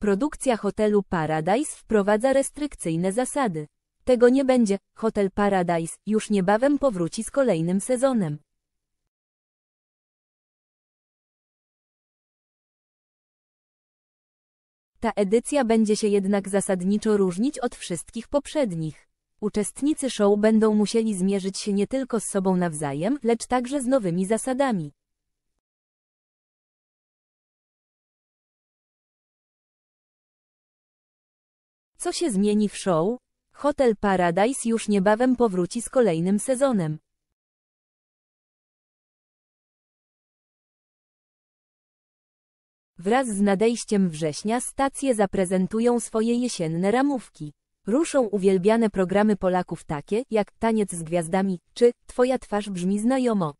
Produkcja hotelu Paradise wprowadza restrykcyjne zasady. Tego nie będzie, Hotel Paradise już niebawem powróci z kolejnym sezonem. Ta edycja będzie się jednak zasadniczo różnić od wszystkich poprzednich. Uczestnicy show będą musieli zmierzyć się nie tylko z sobą nawzajem, lecz także z nowymi zasadami. Co się zmieni w show? Hotel Paradise już niebawem powróci z kolejnym sezonem. Wraz z nadejściem września stacje zaprezentują swoje jesienne ramówki. Ruszą uwielbiane programy Polaków takie, jak Taniec z Gwiazdami, czy Twoja twarz brzmi znajomo.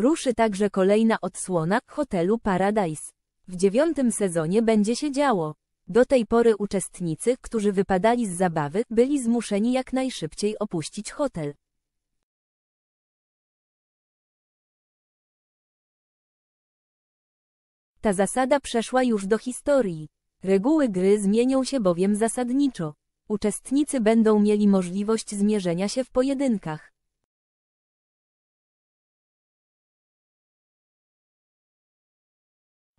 Ruszy także kolejna odsłona hotelu Paradise. W dziewiątym sezonie będzie się działo. Do tej pory uczestnicy, którzy wypadali z zabawy, byli zmuszeni jak najszybciej opuścić hotel. Ta zasada przeszła już do historii. Reguły gry zmienią się bowiem zasadniczo. Uczestnicy będą mieli możliwość zmierzenia się w pojedynkach.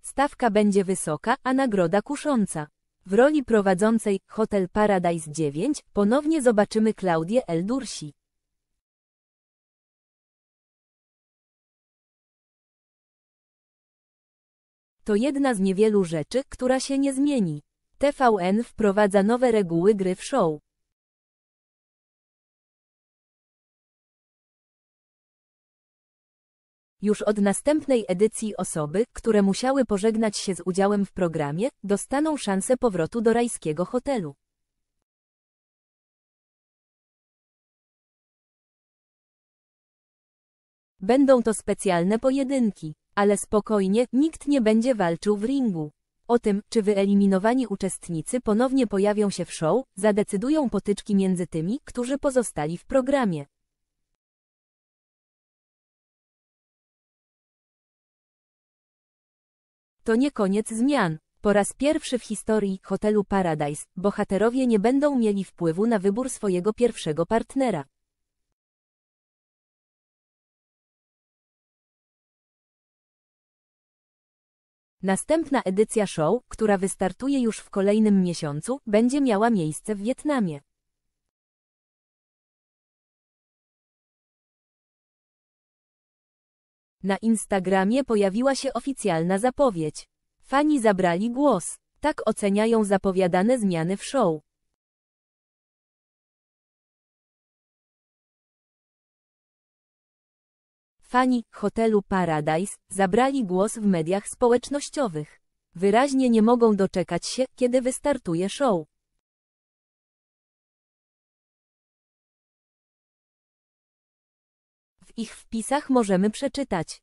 Stawka będzie wysoka, a nagroda kusząca. W roli prowadzącej Hotel Paradise 9 ponownie zobaczymy Klaudię L. Dursi. To jedna z niewielu rzeczy, która się nie zmieni. TVN wprowadza nowe reguły gry w show. Już od następnej edycji osoby, które musiały pożegnać się z udziałem w programie, dostaną szansę powrotu do rajskiego hotelu. Będą to specjalne pojedynki, ale spokojnie, nikt nie będzie walczył w ringu. O tym, czy wyeliminowani uczestnicy ponownie pojawią się w show, zadecydują potyczki między tymi, którzy pozostali w programie. To nie koniec zmian. Po raz pierwszy w historii hotelu Paradise bohaterowie nie będą mieli wpływu na wybór swojego pierwszego partnera. Następna edycja show, która wystartuje już w kolejnym miesiącu, będzie miała miejsce w Wietnamie. Na Instagramie pojawiła się oficjalna zapowiedź. Fani zabrali głos. Tak oceniają zapowiadane zmiany w show. Fani hotelu Paradise zabrali głos w mediach społecznościowych. Wyraźnie nie mogą doczekać się, kiedy wystartuje show. W ich wpisach możemy przeczytać